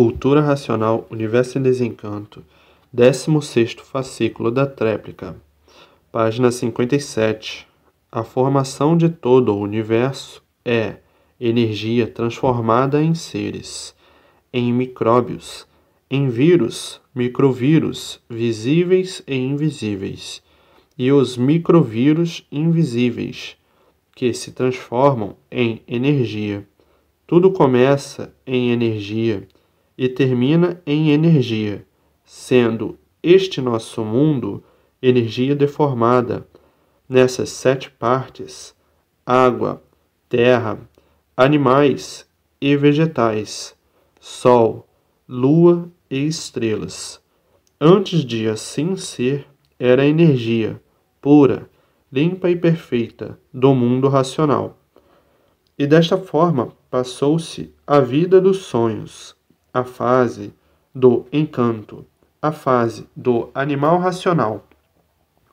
Cultura Racional Universo em Desencanto, 16 fascículo da Tréplica, página 57. A formação de todo o universo é energia transformada em seres, em micróbios, em vírus, microvírus, visíveis e invisíveis, e os microvírus invisíveis, que se transformam em energia. Tudo começa em energia e termina em energia, sendo este nosso mundo energia deformada. Nessas sete partes: água, terra, animais e vegetais, sol, lua e estrelas. Antes de assim ser, era energia pura, limpa e perfeita do mundo racional. E desta forma passou-se a vida dos sonhos a fase do encanto, a fase do animal racional.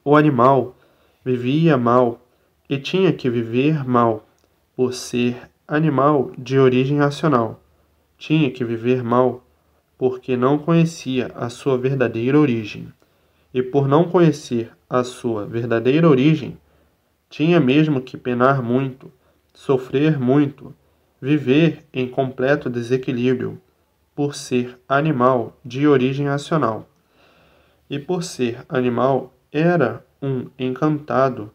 O animal vivia mal e tinha que viver mal, por ser animal de origem racional. Tinha que viver mal porque não conhecia a sua verdadeira origem. E por não conhecer a sua verdadeira origem, tinha mesmo que penar muito, sofrer muito, viver em completo desequilíbrio, por ser animal de origem racional e por ser animal era um encantado,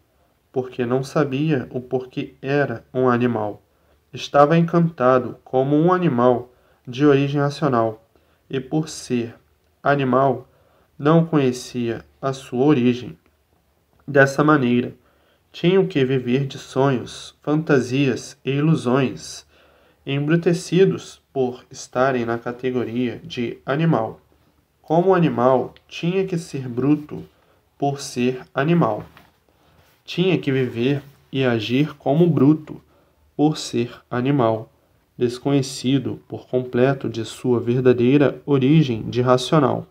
porque não sabia o porquê era um animal. Estava encantado como um animal de origem racional e por ser animal não conhecia a sua origem. Dessa maneira, tinham que viver de sonhos, fantasias e ilusões, embrutecidos por estarem na categoria de animal. Como animal, tinha que ser bruto por ser animal. Tinha que viver e agir como bruto por ser animal, desconhecido por completo de sua verdadeira origem de racional.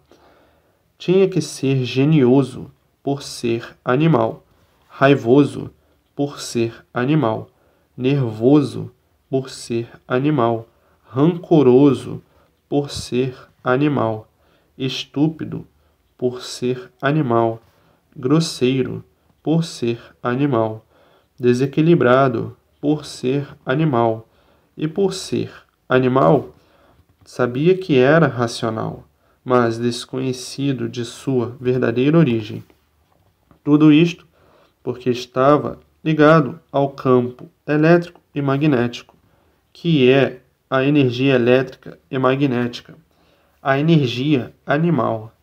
Tinha que ser genioso por ser animal, raivoso por ser animal, nervoso por ser animal rancoroso por ser animal, estúpido por ser animal, grosseiro por ser animal, desequilibrado por ser animal e por ser animal, sabia que era racional, mas desconhecido de sua verdadeira origem. Tudo isto porque estava ligado ao campo elétrico e magnético, que é a energia elétrica e magnética, a energia animal.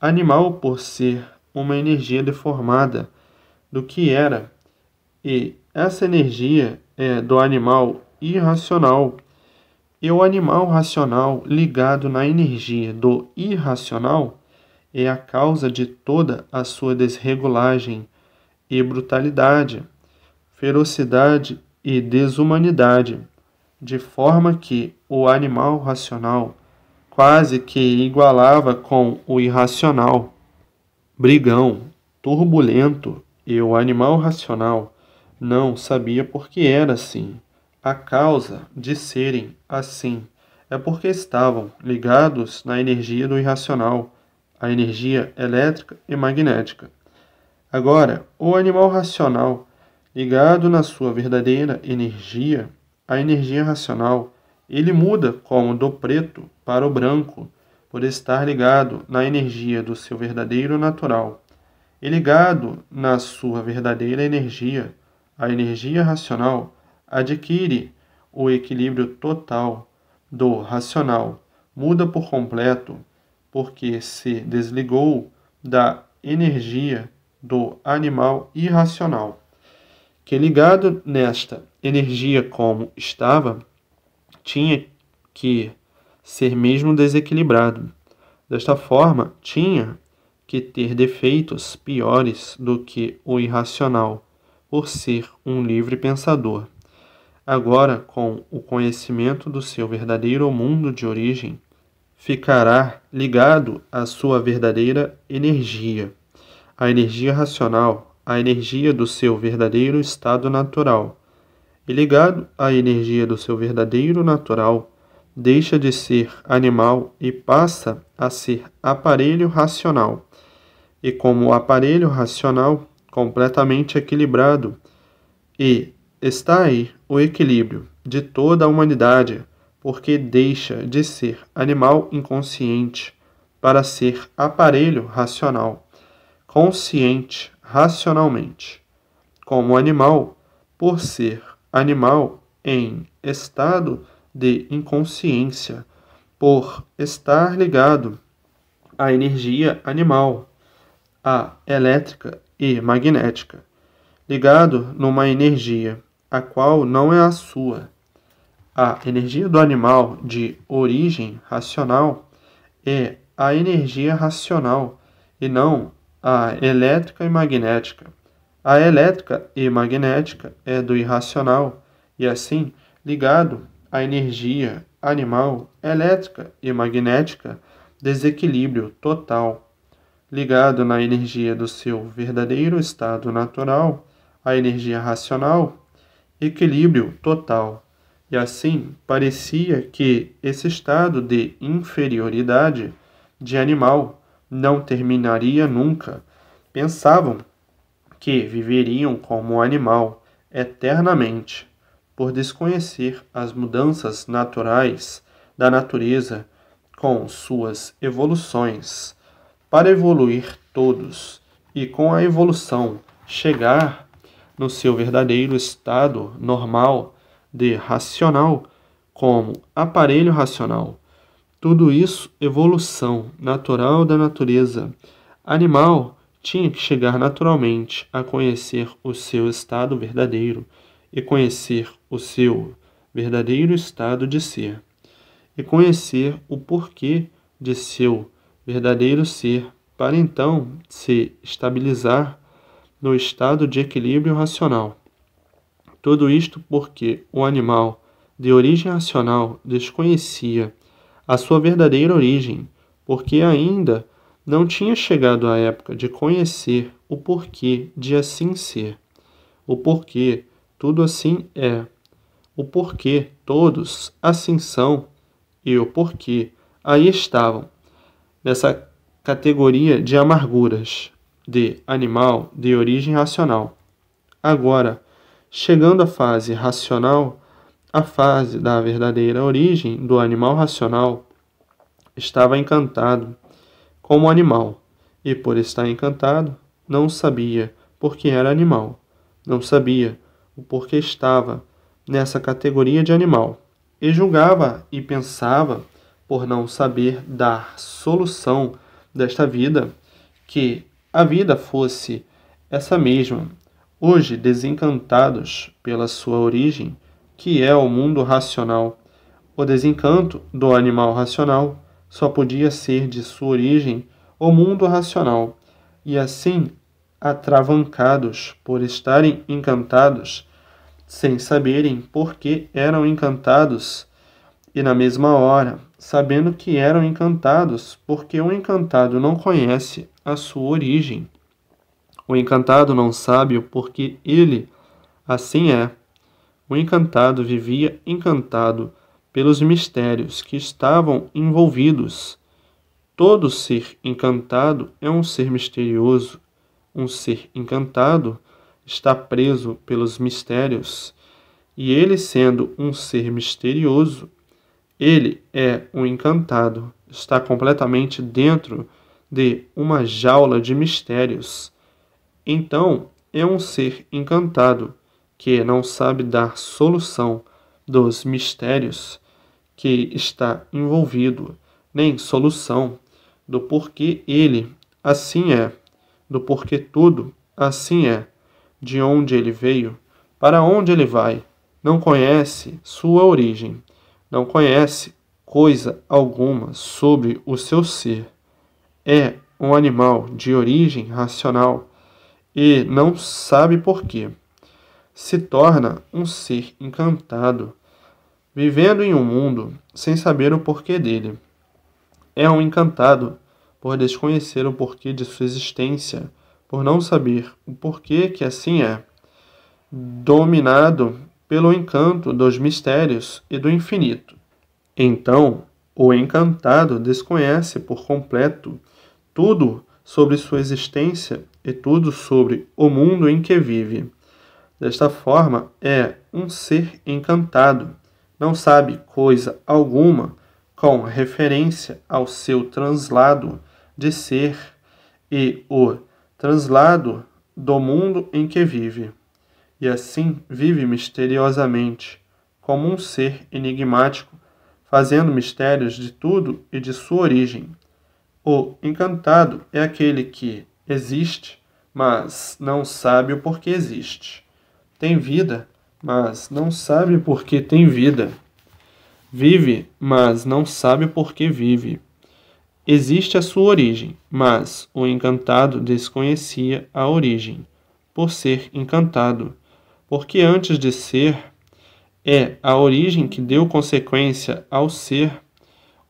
Animal por ser uma energia deformada do que era, e essa energia é do animal irracional e o animal racional ligado na energia do irracional é a causa de toda a sua desregulagem e brutalidade, ferocidade e desumanidade de forma que o animal racional quase que igualava com o irracional. Brigão, turbulento e o animal racional não sabia por que era assim. A causa de serem assim é porque estavam ligados na energia do irracional, a energia elétrica e magnética. Agora, o animal racional, ligado na sua verdadeira energia a energia racional, ele muda como do preto para o branco, por estar ligado na energia do seu verdadeiro natural, e ligado na sua verdadeira energia, a energia racional adquire o equilíbrio total do racional, muda por completo, porque se desligou da energia do animal irracional que, ligado nesta energia como estava, tinha que ser mesmo desequilibrado. Desta forma, tinha que ter defeitos piores do que o irracional, por ser um livre pensador. Agora, com o conhecimento do seu verdadeiro mundo de origem, ficará ligado à sua verdadeira energia, a energia racional, a energia do seu verdadeiro estado natural, e ligado à energia do seu verdadeiro natural, deixa de ser animal e passa a ser aparelho racional, e como aparelho racional completamente equilibrado, e está aí o equilíbrio de toda a humanidade, porque deixa de ser animal inconsciente para ser aparelho racional, consciente racionalmente. Como animal, por ser animal em estado de inconsciência, por estar ligado à energia animal, à elétrica e magnética, ligado numa energia a qual não é a sua. A energia do animal de origem racional é a energia racional e não a elétrica e magnética. A elétrica e magnética é do irracional e, assim, ligado à energia animal elétrica e magnética, desequilíbrio total. Ligado na energia do seu verdadeiro estado natural, a energia racional, equilíbrio total. E assim parecia que esse estado de inferioridade de animal não terminaria nunca. Pensavam que viveriam como um animal eternamente, por desconhecer as mudanças naturais da natureza com suas evoluções. Para evoluir todos e com a evolução chegar no seu verdadeiro estado normal de racional como aparelho racional, tudo isso evolução natural da natureza. Animal tinha que chegar naturalmente a conhecer o seu estado verdadeiro e conhecer o seu verdadeiro estado de ser e conhecer o porquê de seu verdadeiro ser para então se estabilizar no estado de equilíbrio racional. Tudo isto porque o animal de origem racional desconhecia a sua verdadeira origem, porque ainda não tinha chegado a época de conhecer o porquê de assim ser, o porquê tudo assim é, o porquê todos assim são e o porquê aí estavam, nessa categoria de amarguras, de animal de origem racional. Agora, chegando à fase racional, a fase da verdadeira origem do animal racional estava encantado como animal, e por estar encantado, não sabia por que era animal, não sabia o porquê estava nessa categoria de animal, e julgava e pensava, por não saber dar solução desta vida, que a vida fosse essa mesma. Hoje, desencantados pela sua origem, que é o mundo racional. O desencanto do animal racional só podia ser de sua origem o mundo racional, e assim, atravancados por estarem encantados, sem saberem por que eram encantados, e na mesma hora, sabendo que eram encantados, porque o encantado não conhece a sua origem. O encantado não sabe o porquê ele assim é. O encantado vivia encantado pelos mistérios que estavam envolvidos. Todo ser encantado é um ser misterioso. Um ser encantado está preso pelos mistérios. E ele, sendo um ser misterioso, ele é um encantado, está completamente dentro de uma jaula de mistérios. Então, é um ser encantado que não sabe dar solução dos mistérios que está envolvido, nem solução do porquê ele assim é, do porquê tudo assim é, de onde ele veio, para onde ele vai, não conhece sua origem, não conhece coisa alguma sobre o seu ser. É um animal de origem racional e não sabe porquê se torna um ser encantado, vivendo em um mundo sem saber o porquê dele. É um encantado por desconhecer o porquê de sua existência, por não saber o porquê que assim é. Dominado pelo encanto dos mistérios e do infinito. Então, o encantado desconhece por completo tudo sobre sua existência e tudo sobre o mundo em que vive. Desta forma, é um ser encantado, não sabe coisa alguma com referência ao seu translado de ser e o translado do mundo em que vive. E assim vive misteriosamente, como um ser enigmático, fazendo mistérios de tudo e de sua origem. O encantado é aquele que existe, mas não sabe o porquê existe tem vida, mas não sabe por que tem vida. Vive, mas não sabe por que vive. Existe a sua origem, mas o encantado desconhecia a origem, por ser encantado, porque antes de ser, é a origem que deu consequência ao ser.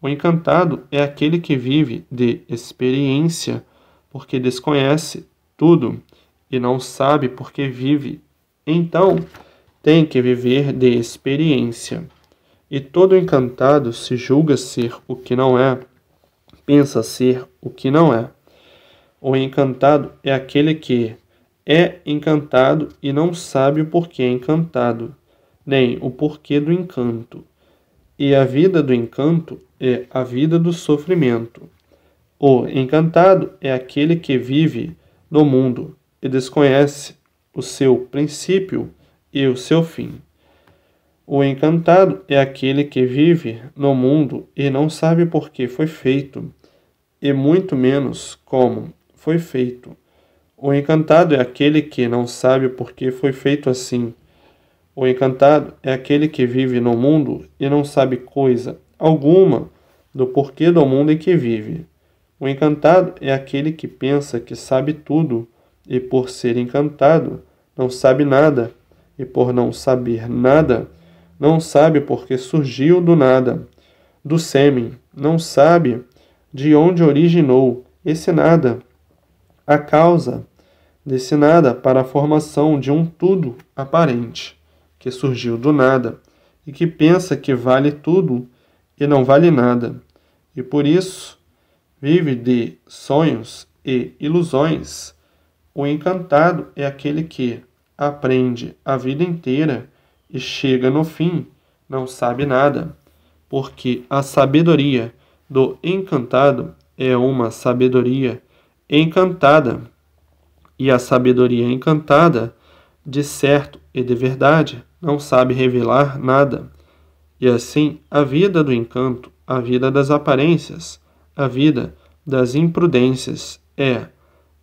O encantado é aquele que vive de experiência, porque desconhece tudo e não sabe por que vive então, tem que viver de experiência. E todo encantado se julga ser o que não é, pensa ser o que não é. O encantado é aquele que é encantado e não sabe o porquê é encantado, nem o porquê do encanto. E a vida do encanto é a vida do sofrimento. O encantado é aquele que vive no mundo e desconhece o seu princípio e o seu fim. O encantado é aquele que vive no mundo e não sabe por que foi feito, e muito menos como foi feito. O encantado é aquele que não sabe por que foi feito assim. O encantado é aquele que vive no mundo e não sabe coisa alguma do porquê do mundo em que vive. O encantado é aquele que pensa que sabe tudo e por ser encantado, não sabe nada, e por não saber nada, não sabe porque surgiu do nada, do sêmen, não sabe de onde originou esse nada, a causa desse nada para a formação de um tudo aparente, que surgiu do nada, e que pensa que vale tudo e não vale nada, e por isso vive de sonhos e ilusões o encantado é aquele que aprende a vida inteira e chega no fim, não sabe nada, porque a sabedoria do encantado é uma sabedoria encantada, e a sabedoria encantada, de certo e de verdade, não sabe revelar nada. E assim, a vida do encanto, a vida das aparências, a vida das imprudências é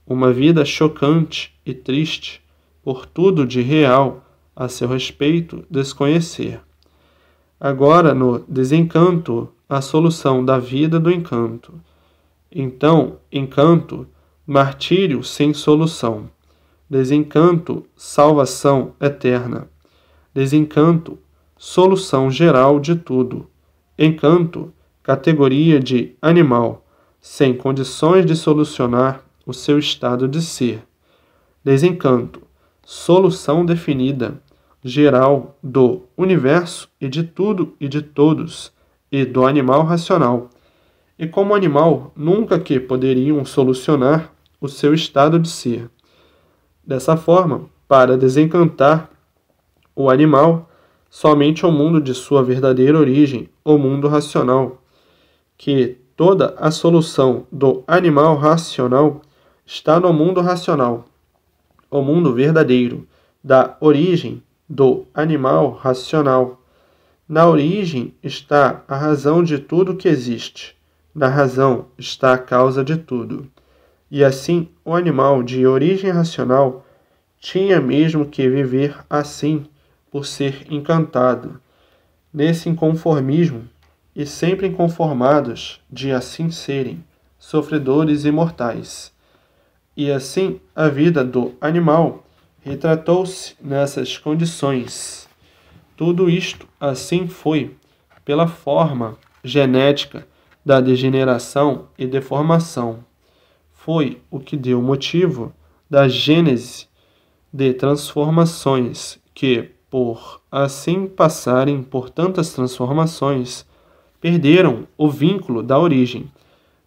uma vida chocante e triste, por tudo de real a seu respeito desconhecer. Agora, no desencanto, a solução da vida do encanto. Então, encanto, martírio sem solução. Desencanto, salvação eterna. Desencanto, solução geral de tudo. Encanto, categoria de animal, sem condições de solucionar o seu estado de ser. Desencanto, solução definida, geral do universo e de tudo e de todos, e do animal racional. E como animal, nunca que poderiam solucionar o seu estado de ser. Dessa forma, para desencantar o animal, somente o mundo de sua verdadeira origem, o mundo racional, que toda a solução do animal racional está no mundo racional, o mundo verdadeiro, da origem do animal racional. Na origem está a razão de tudo que existe, na razão está a causa de tudo. E assim, o animal de origem racional tinha mesmo que viver assim, por ser encantado. Nesse inconformismo, e sempre inconformados de assim serem, sofredores imortais e assim a vida do animal retratou-se nessas condições. Tudo isto assim foi pela forma genética da degeneração e deformação. Foi o que deu motivo da gênese de transformações que, por assim passarem por tantas transformações, perderam o vínculo da origem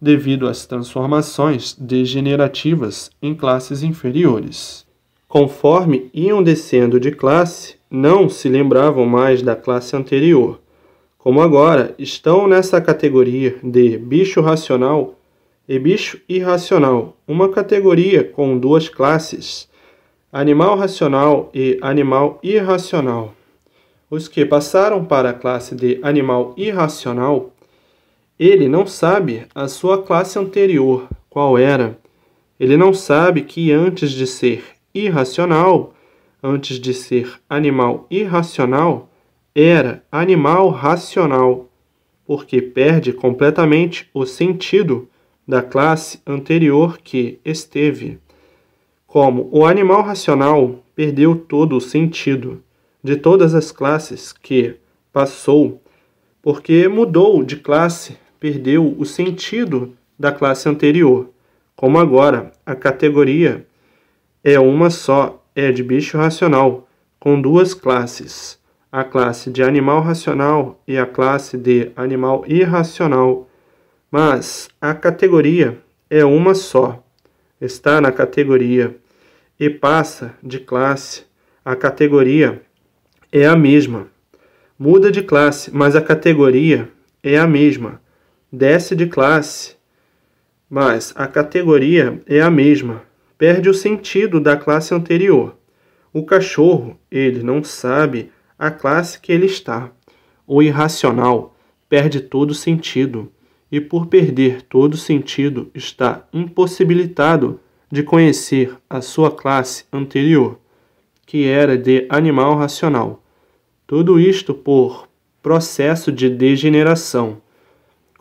devido às transformações degenerativas em classes inferiores. Conforme iam descendo de classe, não se lembravam mais da classe anterior. Como agora estão nessa categoria de bicho racional e bicho irracional, uma categoria com duas classes, animal racional e animal irracional. Os que passaram para a classe de animal irracional ele não sabe a sua classe anterior, qual era. Ele não sabe que antes de ser irracional, antes de ser animal irracional, era animal racional, porque perde completamente o sentido da classe anterior que esteve. Como o animal racional perdeu todo o sentido de todas as classes que passou, porque mudou de classe perdeu o sentido da classe anterior. Como agora, a categoria é uma só, é de bicho racional, com duas classes, a classe de animal racional e a classe de animal irracional. Mas a categoria é uma só, está na categoria e passa de classe. A categoria é a mesma. Muda de classe, mas a categoria é a mesma desce de classe, mas a categoria é a mesma, perde o sentido da classe anterior. O cachorro, ele não sabe a classe que ele está. O irracional perde todo sentido e, por perder todo sentido, está impossibilitado de conhecer a sua classe anterior, que era de animal racional. Tudo isto por processo de degeneração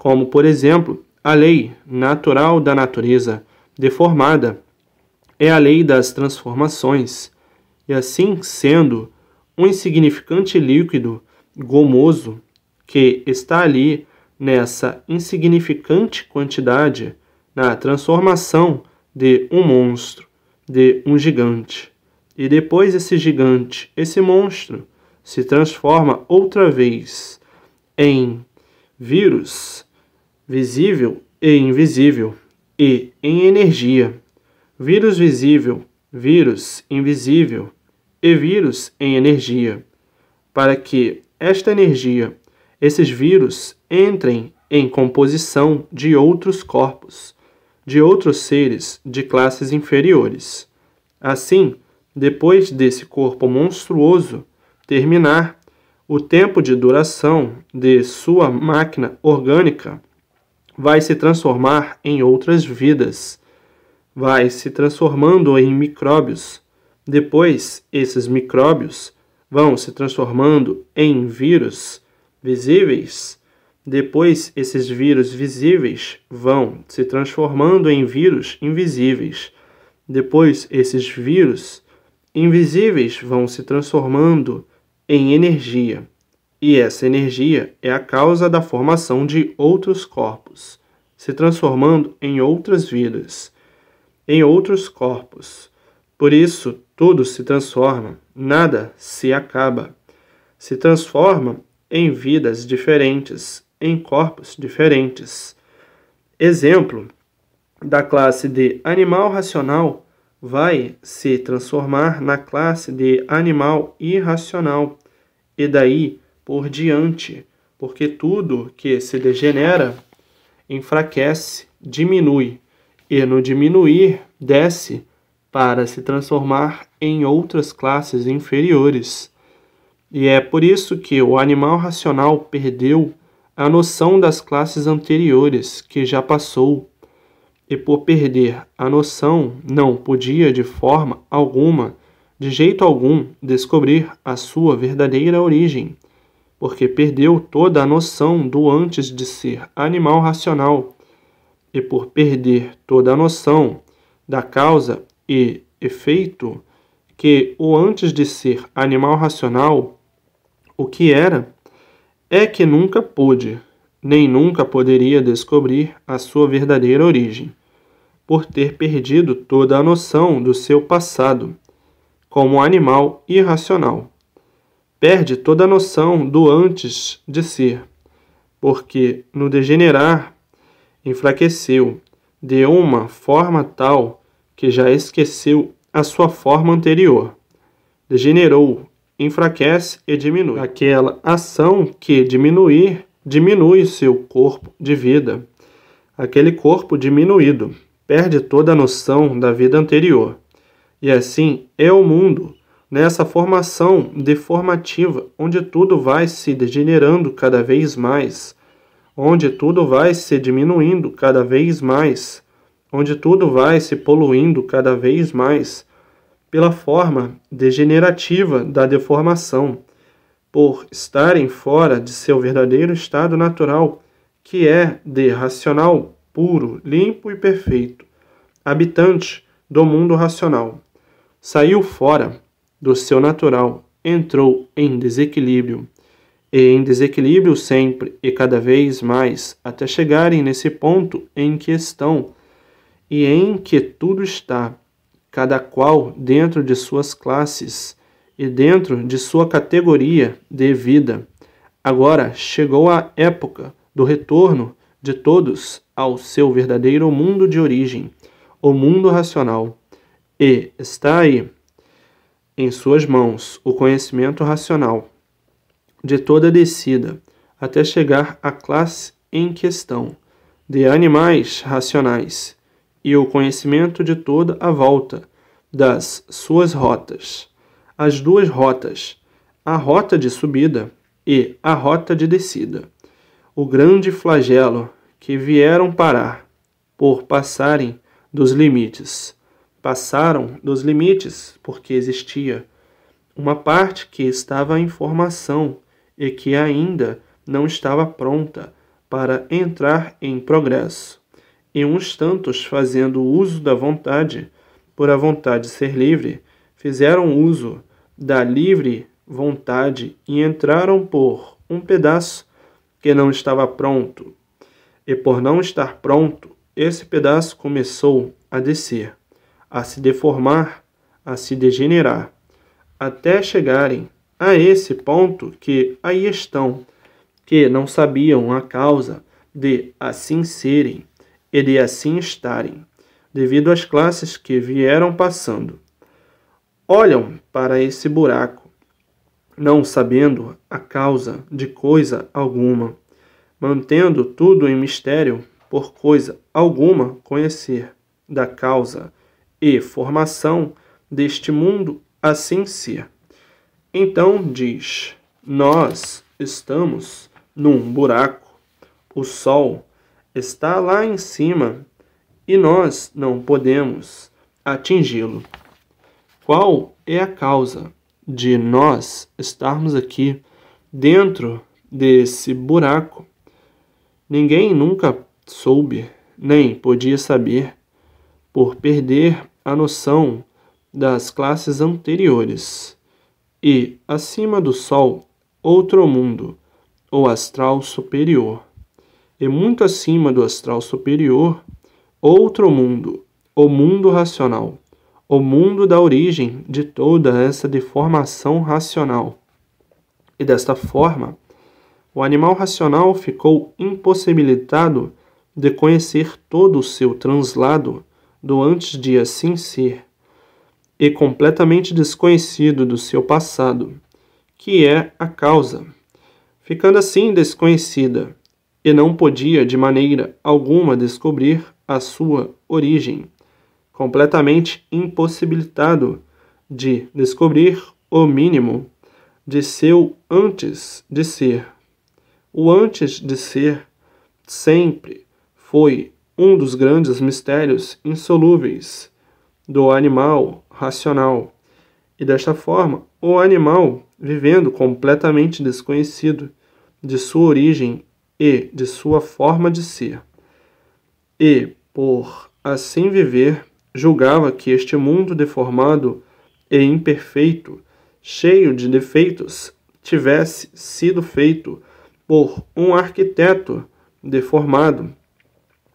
como, por exemplo, a lei natural da natureza deformada é a lei das transformações, e assim sendo, um insignificante líquido gomoso que está ali nessa insignificante quantidade na transformação de um monstro, de um gigante. E depois esse gigante, esse monstro, se transforma outra vez em vírus, visível e invisível, e em energia. Vírus visível, vírus invisível e vírus em energia, para que esta energia, esses vírus, entrem em composição de outros corpos, de outros seres de classes inferiores. Assim, depois desse corpo monstruoso terminar, o tempo de duração de sua máquina orgânica vai se transformar em outras vidas, vai se transformando em micróbios. Depois, esses micróbios vão se transformando em vírus visíveis. Depois, esses vírus visíveis vão se transformando em vírus invisíveis. Depois, esses vírus invisíveis vão se transformando em energia e essa energia é a causa da formação de outros corpos, se transformando em outras vidas, em outros corpos. Por isso, tudo se transforma, nada se acaba. Se transforma em vidas diferentes, em corpos diferentes. Exemplo da classe de animal racional vai se transformar na classe de animal irracional, e daí por diante, porque tudo que se degenera enfraquece, diminui, e no diminuir desce para se transformar em outras classes inferiores. E é por isso que o animal racional perdeu a noção das classes anteriores que já passou, e por perder a noção, não podia de forma alguma, de jeito algum, descobrir a sua verdadeira origem, porque perdeu toda a noção do antes de ser animal racional, e por perder toda a noção da causa e efeito que o antes de ser animal racional, o que era, é que nunca pôde, nem nunca poderia descobrir a sua verdadeira origem, por ter perdido toda a noção do seu passado, como animal irracional perde toda a noção do antes de ser, porque no degenerar enfraqueceu de uma forma tal que já esqueceu a sua forma anterior. Degenerou, enfraquece e diminui. Aquela ação que diminuir diminui seu corpo de vida. Aquele corpo diminuído perde toda a noção da vida anterior. E assim é o mundo nessa formação deformativa, onde tudo vai se degenerando cada vez mais, onde tudo vai se diminuindo cada vez mais, onde tudo vai se poluindo cada vez mais, pela forma degenerativa da deformação, por estarem fora de seu verdadeiro estado natural, que é de racional puro, limpo e perfeito, habitante do mundo racional. Saiu fora do seu natural entrou em desequilíbrio, e em desequilíbrio sempre e cada vez mais, até chegarem nesse ponto em que estão e em que tudo está, cada qual dentro de suas classes e dentro de sua categoria de vida. Agora chegou a época do retorno de todos ao seu verdadeiro mundo de origem, o mundo racional. E está aí em suas mãos o conhecimento racional de toda descida, até chegar à classe em questão, de animais racionais, e o conhecimento de toda a volta das suas rotas. As duas rotas, a rota de subida e a rota de descida. O grande flagelo que vieram parar por passarem dos limites passaram dos limites, porque existia uma parte que estava em formação e que ainda não estava pronta para entrar em progresso, e uns tantos fazendo uso da vontade, por a vontade ser livre, fizeram uso da livre vontade e entraram por um pedaço que não estava pronto. E por não estar pronto, esse pedaço começou a descer a se deformar, a se degenerar, até chegarem a esse ponto que aí estão, que não sabiam a causa de assim serem e de assim estarem, devido às classes que vieram passando. Olham para esse buraco, não sabendo a causa de coisa alguma, mantendo tudo em mistério por coisa alguma conhecer da causa e formação deste mundo assim se. Então diz: Nós estamos num buraco. O sol está lá em cima e nós não podemos atingi-lo. Qual é a causa de nós estarmos aqui dentro desse buraco? Ninguém nunca soube, nem podia saber, por perder a noção das classes anteriores e, acima do Sol, outro mundo, ou astral superior, e muito acima do astral superior, outro mundo, o mundo racional, o mundo da origem de toda essa deformação racional. E desta forma, o animal racional ficou impossibilitado de conhecer todo o seu translado do antes de assim ser, e completamente desconhecido do seu passado, que é a causa, ficando assim desconhecida, e não podia de maneira alguma descobrir a sua origem, completamente impossibilitado de descobrir o mínimo de seu antes de ser. O antes de ser sempre foi um dos grandes mistérios insolúveis do animal racional. E desta forma, o animal, vivendo completamente desconhecido de sua origem e de sua forma de ser, e, por assim viver, julgava que este mundo deformado e imperfeito, cheio de defeitos, tivesse sido feito por um arquiteto deformado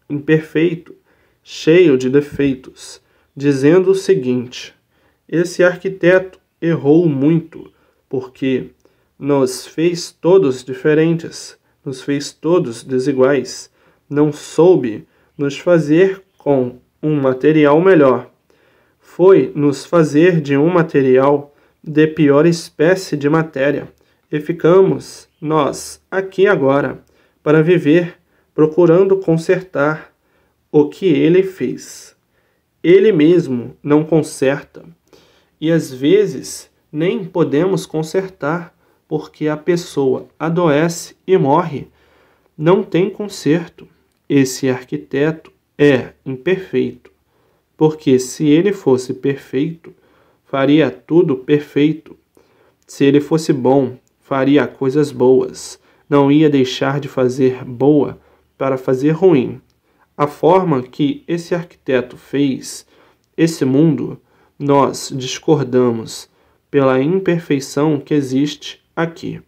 imperfeito, cheio de defeitos, dizendo o seguinte: Esse arquiteto errou muito, porque nos fez todos diferentes, nos fez todos desiguais, não soube nos fazer com um material melhor. Foi nos fazer de um material de pior espécie de matéria, e ficamos nós aqui agora para viver procurando consertar o que ele fez. Ele mesmo não conserta. E às vezes nem podemos consertar, porque a pessoa adoece e morre. Não tem conserto. Esse arquiteto é imperfeito, porque se ele fosse perfeito, faria tudo perfeito. Se ele fosse bom, faria coisas boas, não ia deixar de fazer boa para fazer ruim. A forma que esse arquiteto fez esse mundo, nós discordamos pela imperfeição que existe aqui.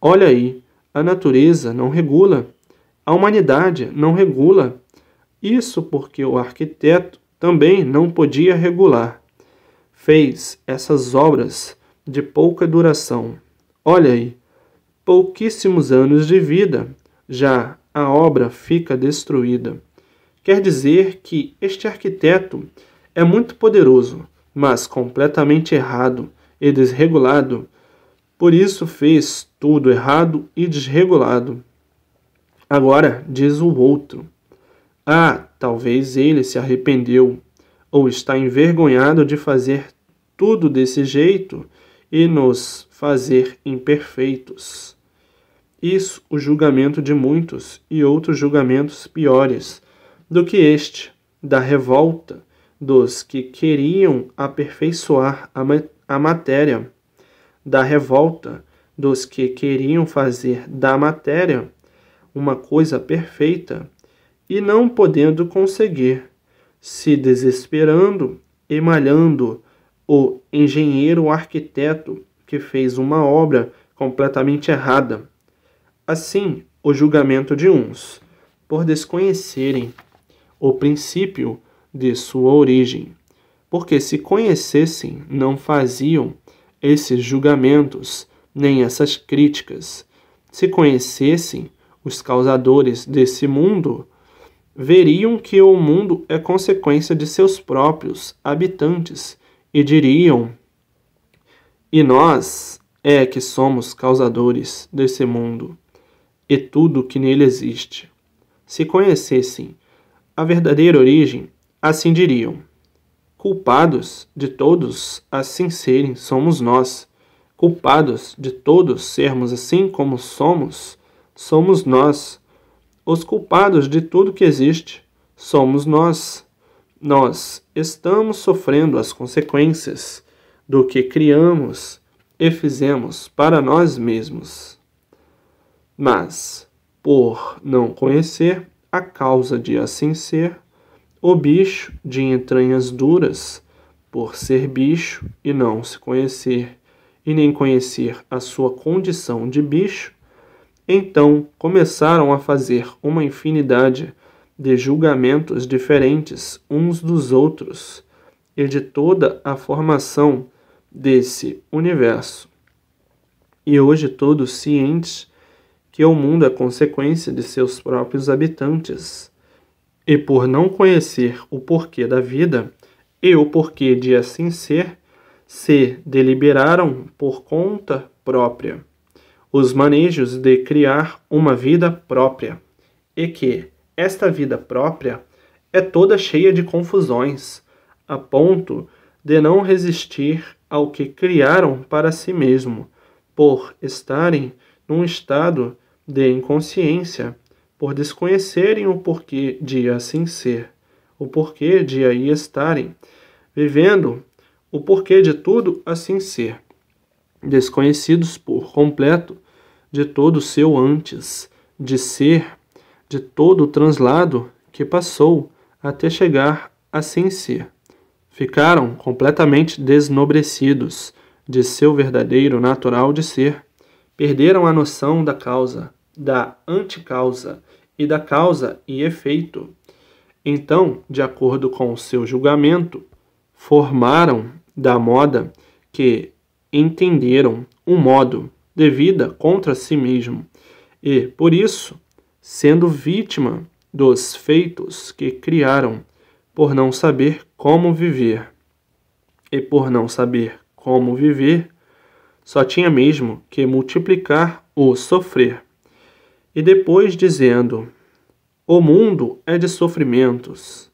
Olha aí, a natureza não regula, a humanidade não regula. Isso porque o arquiteto também não podia regular. Fez essas obras de pouca duração. Olha aí, pouquíssimos anos de vida, já a obra fica destruída. Quer dizer que este arquiteto é muito poderoso, mas completamente errado e desregulado. Por isso fez tudo errado e desregulado. Agora, diz o outro: Ah, talvez ele se arrependeu, ou está envergonhado de fazer tudo desse jeito e nos fazer imperfeitos. Isso o julgamento de muitos e outros julgamentos piores do que este, da revolta dos que queriam aperfeiçoar a, a matéria, da revolta dos que queriam fazer da matéria uma coisa perfeita e não podendo conseguir, se desesperando e malhando o engenheiro arquiteto que fez uma obra completamente errada Assim, o julgamento de uns, por desconhecerem o princípio de sua origem, porque se conhecessem, não faziam esses julgamentos nem essas críticas. Se conhecessem os causadores desse mundo, veriam que o mundo é consequência de seus próprios habitantes e diriam: E nós é que somos causadores desse mundo e tudo que nele existe. Se conhecessem a verdadeira origem, assim diriam: Culpados de todos assim serem somos nós. Culpados de todos sermos assim como somos, somos nós. Os culpados de tudo que existe somos nós. Nós estamos sofrendo as consequências do que criamos e fizemos para nós mesmos. Mas, por não conhecer a causa de assim ser, o bicho de entranhas duras, por ser bicho e não se conhecer, e nem conhecer a sua condição de bicho, então começaram a fazer uma infinidade de julgamentos diferentes uns dos outros e de toda a formação desse universo. E hoje, todos cientes que o mundo é consequência de seus próprios habitantes. E por não conhecer o porquê da vida e o porquê de assim ser, se deliberaram por conta própria os manejos de criar uma vida própria, e que esta vida própria é toda cheia de confusões, a ponto de não resistir ao que criaram para si mesmo, por estarem num estado de inconsciência, por desconhecerem o porquê de assim ser, o porquê de aí estarem, vivendo o porquê de tudo assim ser, desconhecidos por completo de todo o seu antes, de ser, de todo o translado que passou até chegar a assim ser. Ficaram completamente desnobrecidos de seu verdadeiro natural de ser, perderam a noção da causa, da anticausa e da causa e efeito. Então, de acordo com o seu julgamento, formaram da moda que entenderam um modo de vida contra si mesmo e, por isso, sendo vítima dos feitos que criaram, por não saber como viver. E por não saber como viver, só tinha mesmo que multiplicar o sofrer e depois dizendo: O mundo é de sofrimentos.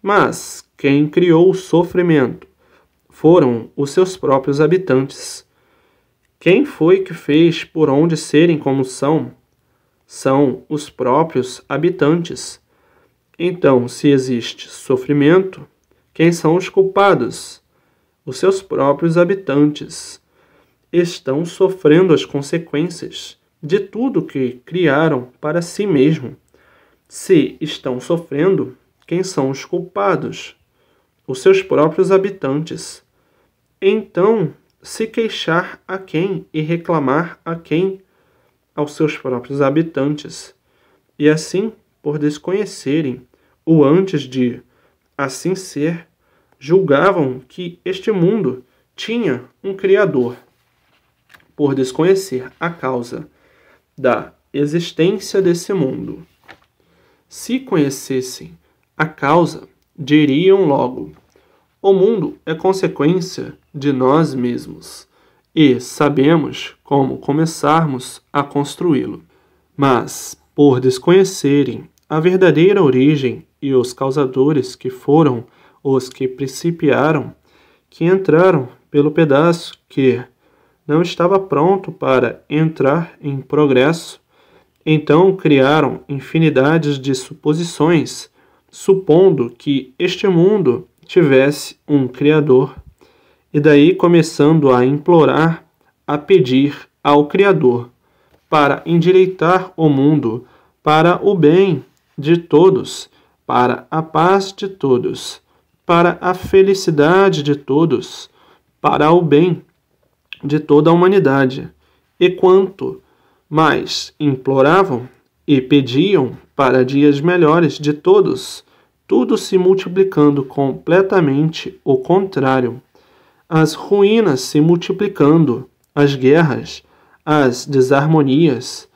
Mas quem criou o sofrimento foram os seus próprios habitantes. Quem foi que fez por onde serem como são? São os próprios habitantes. Então, se existe sofrimento, quem são os culpados? Os seus próprios habitantes estão sofrendo as consequências de tudo que criaram para si mesmo. Se estão sofrendo, quem são os culpados? Os seus próprios habitantes. Então, se queixar a quem e reclamar a quem? Aos seus próprios habitantes. E assim, por desconhecerem ou antes de assim ser, julgavam que este mundo tinha um Criador. Por desconhecer a causa da existência desse mundo. Se conhecessem a causa, diriam logo: o mundo é consequência de nós mesmos e sabemos como começarmos a construí-lo. Mas, por desconhecerem a verdadeira origem e os causadores que foram os que principiaram, que entraram pelo pedaço que não estava pronto para entrar em progresso, então criaram infinidades de suposições, supondo que este mundo tivesse um Criador, e daí começando a implorar, a pedir ao Criador para endireitar o mundo para o bem de todos, para a paz de todos, para a felicidade de todos, para o bem de toda a humanidade. E quanto mais imploravam e pediam para dias melhores de todos, tudo se multiplicando completamente o contrário. As ruínas se multiplicando, as guerras, as desarmonias,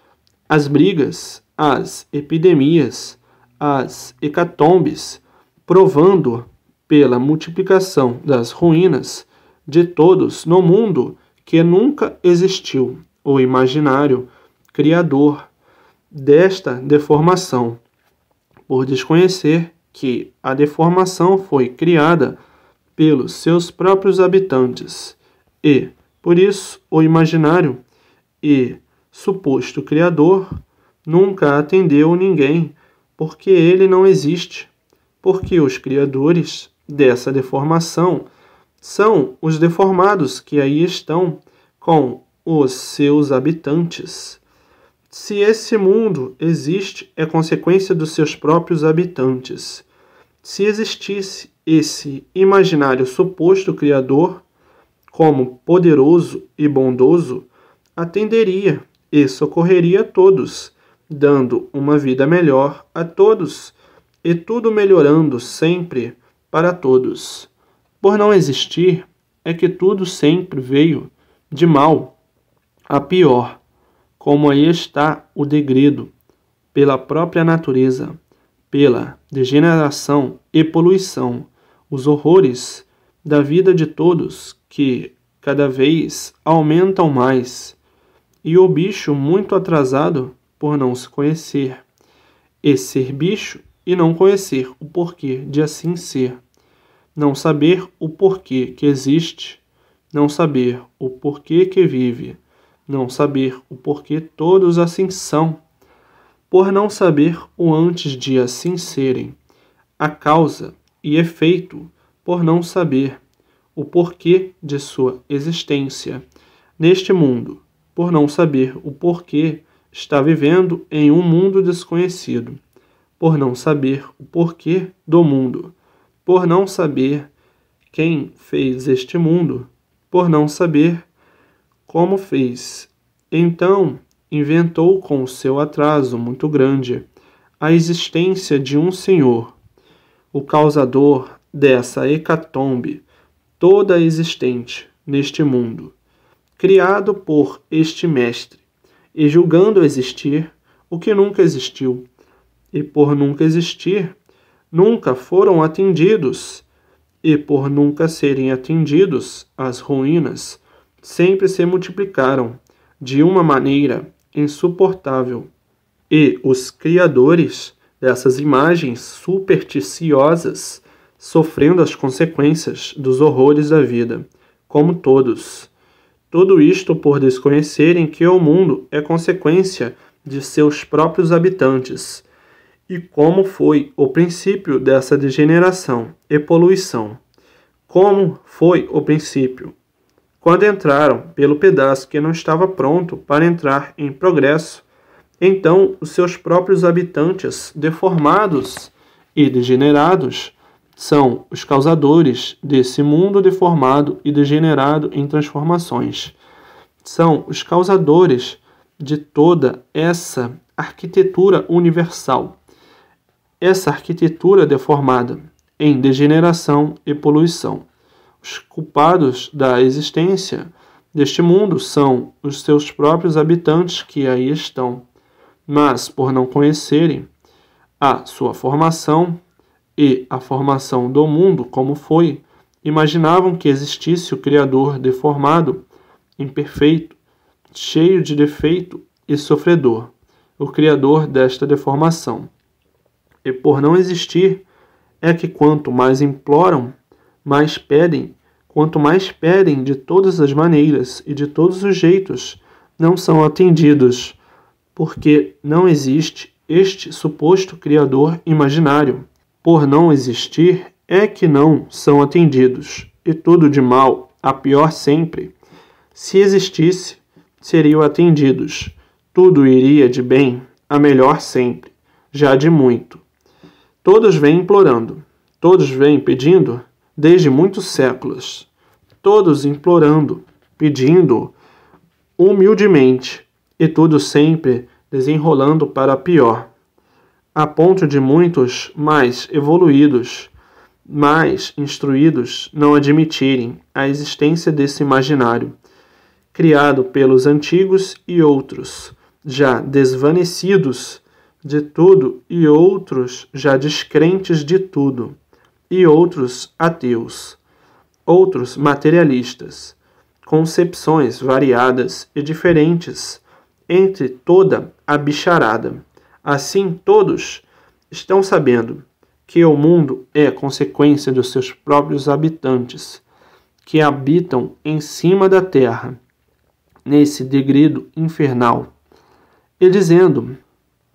as brigas, as epidemias, as hecatombes, provando pela multiplicação das ruínas de todos no mundo que nunca existiu, o imaginário, criador desta deformação, por desconhecer que a deformação foi criada pelos seus próprios habitantes e, por isso, o imaginário e suposto criador nunca atendeu ninguém, porque ele não existe, porque os criadores dessa deformação são os deformados que aí estão com os seus habitantes. Se esse mundo existe, é consequência dos seus próprios habitantes. Se existisse esse imaginário suposto Criador, como poderoso e bondoso, atenderia e socorreria a todos, dando uma vida melhor a todos e tudo melhorando sempre para todos por não existir, é que tudo sempre veio de mal a pior, como aí está o degredo, pela própria natureza, pela degeneração e poluição, os horrores da vida de todos que cada vez aumentam mais, e o bicho muito atrasado por não se conhecer, e ser bicho e não conhecer o porquê de assim ser não saber o porquê que existe, não saber o porquê que vive, não saber o porquê todos assim são, por não saber o antes de assim serem, a causa e efeito, por não saber o porquê de sua existência neste mundo, por não saber o porquê está vivendo em um mundo desconhecido, por não saber o porquê do mundo por não saber quem fez este mundo, por não saber como fez. Então, inventou com seu atraso muito grande a existência de um Senhor, o causador dessa hecatombe toda existente neste mundo, criado por este mestre e julgando existir o que nunca existiu, e por nunca existir nunca foram atendidos, e por nunca serem atendidos, as ruínas sempre se multiplicaram de uma maneira insuportável. E os criadores dessas imagens supersticiosas sofrendo as consequências dos horrores da vida, como todos. Tudo isto por desconhecerem que o mundo é consequência de seus próprios habitantes e como foi o princípio dessa degeneração e poluição. Como foi o princípio? Quando entraram pelo pedaço que não estava pronto para entrar em progresso, então os seus próprios habitantes, deformados e degenerados, são os causadores desse mundo deformado e degenerado em transformações. São os causadores de toda essa arquitetura universal essa arquitetura deformada em degeneração e poluição. Os culpados da existência deste mundo são os seus próprios habitantes que aí estão, mas por não conhecerem a sua formação e a formação do mundo como foi, imaginavam que existisse o Criador deformado, imperfeito, cheio de defeito e sofredor, o Criador desta deformação e por não existir, é que quanto mais imploram, mais pedem, quanto mais pedem de todas as maneiras e de todos os jeitos, não são atendidos, porque não existe este suposto Criador imaginário. Por não existir, é que não são atendidos, e tudo de mal, a pior sempre. Se existisse, seriam atendidos, tudo iria de bem, a melhor sempre, já de muito. Todos vêm implorando, todos vêm pedindo desde muitos séculos, todos implorando, pedindo humildemente, e tudo sempre desenrolando para pior, a ponto de muitos mais evoluídos, mais instruídos, não admitirem a existência desse imaginário, criado pelos antigos e outros, já desvanecidos de tudo e outros já descrentes de tudo, e outros ateus, outros materialistas, concepções variadas e diferentes entre toda a bicharada. Assim todos estão sabendo que o mundo é consequência dos seus próprios habitantes, que habitam em cima da terra, nesse degredo infernal, e dizendo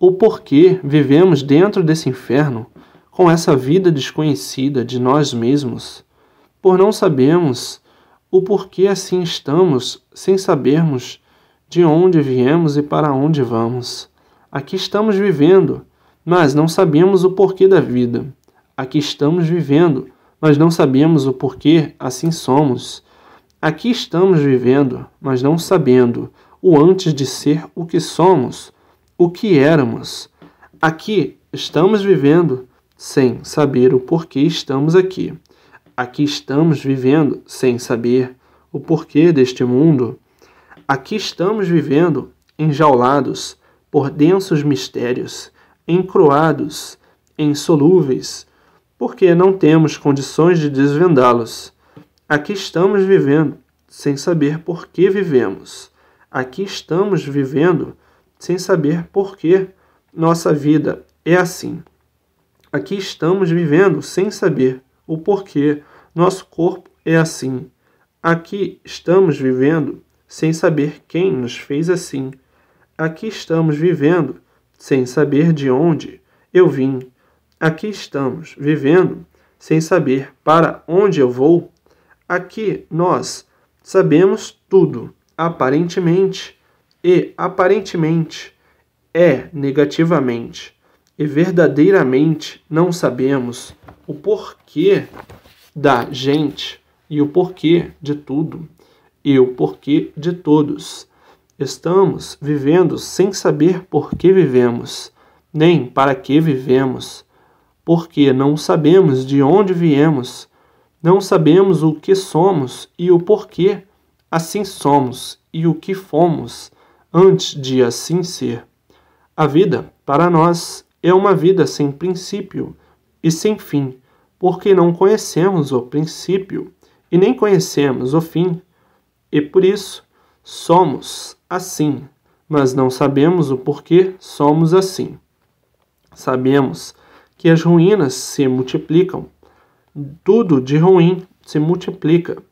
o porquê vivemos dentro desse inferno com essa vida desconhecida de nós mesmos, por não sabermos o porquê assim estamos, sem sabermos de onde viemos e para onde vamos. Aqui estamos vivendo, mas não sabemos o porquê da vida. Aqui estamos vivendo, mas não sabemos o porquê assim somos. Aqui estamos vivendo, mas não sabendo o antes de ser o que somos o que éramos. Aqui estamos vivendo sem saber o porquê estamos aqui. Aqui estamos vivendo sem saber o porquê deste mundo. Aqui estamos vivendo enjaulados por densos mistérios, encroados, insolúveis, porque não temos condições de desvendá-los. Aqui estamos vivendo sem saber por que vivemos. Aqui estamos vivendo sem saber por que nossa vida é assim. Aqui estamos vivendo sem saber o porquê nosso corpo é assim. Aqui estamos vivendo sem saber quem nos fez assim. Aqui estamos vivendo sem saber de onde eu vim. Aqui estamos vivendo sem saber para onde eu vou. Aqui nós sabemos tudo, aparentemente, e aparentemente é negativamente e verdadeiramente não sabemos o porquê da gente e o porquê de tudo e o porquê de todos. Estamos vivendo sem saber por que vivemos, nem para que vivemos, porque não sabemos de onde viemos, não sabemos o que somos e o porquê assim somos e o que fomos antes de assim ser. A vida, para nós, é uma vida sem princípio e sem fim, porque não conhecemos o princípio e nem conhecemos o fim, e por isso somos assim, mas não sabemos o porquê somos assim. Sabemos que as ruínas se multiplicam, tudo de ruim se multiplica,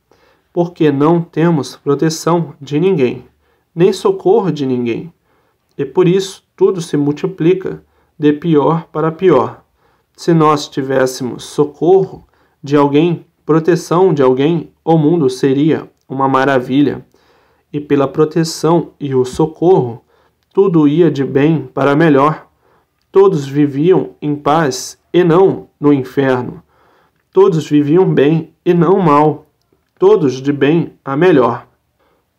porque não temos proteção de ninguém nem socorro de ninguém. E por isso tudo se multiplica de pior para pior. Se nós tivéssemos socorro de alguém, proteção de alguém, o mundo seria uma maravilha. E pela proteção e o socorro, tudo ia de bem para melhor. Todos viviam em paz e não no inferno. Todos viviam bem e não mal. Todos de bem a melhor.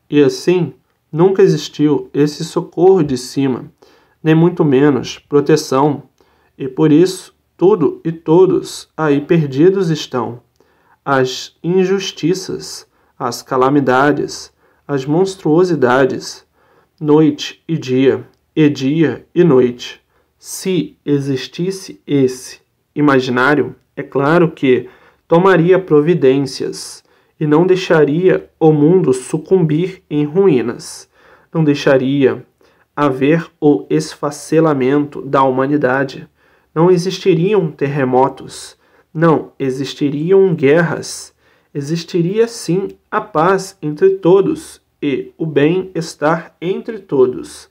E assim, Nunca existiu esse socorro de cima, nem muito menos proteção, e por isso tudo e todos aí perdidos estão. As injustiças, as calamidades, as monstruosidades, noite e dia, e dia e noite. Se existisse esse imaginário, é claro que tomaria providências e não deixaria o mundo sucumbir em ruínas, não deixaria haver o esfacelamento da humanidade, não existiriam terremotos, não existiriam guerras, existiria sim a paz entre todos e o bem-estar entre todos.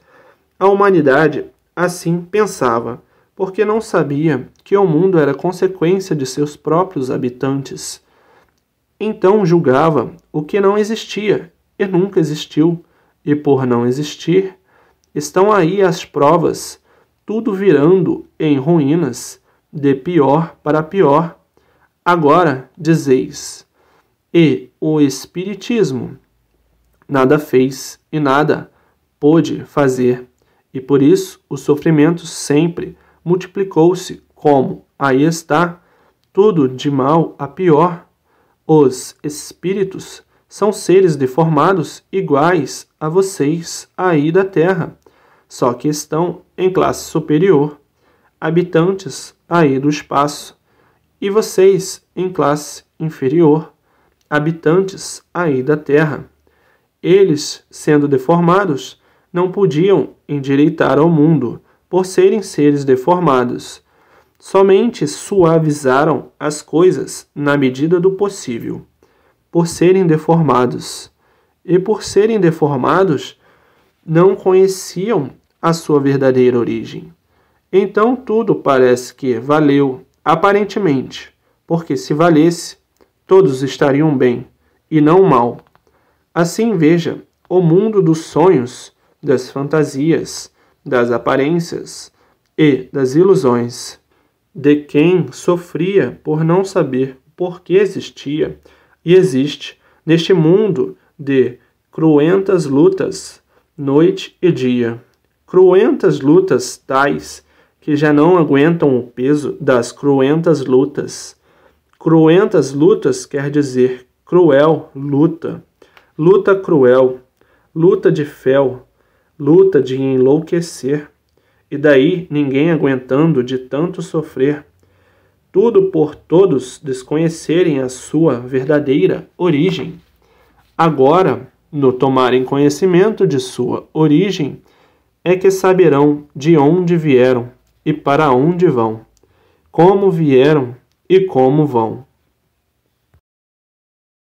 A humanidade assim pensava, porque não sabia que o mundo era consequência de seus próprios habitantes então julgava o que não existia e nunca existiu, e por não existir, estão aí as provas, tudo virando em ruínas, de pior para pior. Agora dizeis: e o Espiritismo nada fez e nada pôde fazer, e por isso o sofrimento sempre multiplicou-se, como aí está, tudo de mal a pior os espíritos são seres deformados iguais a vocês aí da Terra, só que estão em classe superior, habitantes aí do espaço, e vocês em classe inferior, habitantes aí da Terra. Eles, sendo deformados, não podiam endireitar ao mundo, por serem seres deformados somente suavizaram as coisas na medida do possível, por serem deformados. E por serem deformados, não conheciam a sua verdadeira origem. Então tudo parece que valeu, aparentemente, porque se valesse, todos estariam bem e não mal. Assim, veja, o mundo dos sonhos, das fantasias, das aparências e das ilusões de quem sofria por não saber por que existia e existe neste mundo de cruentas lutas, noite e dia. Cruentas lutas tais que já não aguentam o peso das cruentas lutas. Cruentas lutas quer dizer cruel luta, luta cruel, luta de fel, luta de enlouquecer. E daí, ninguém aguentando de tanto sofrer, tudo por todos desconhecerem a sua verdadeira origem. Agora, no tomarem conhecimento de sua origem, é que saberão de onde vieram e para onde vão, como vieram e como vão.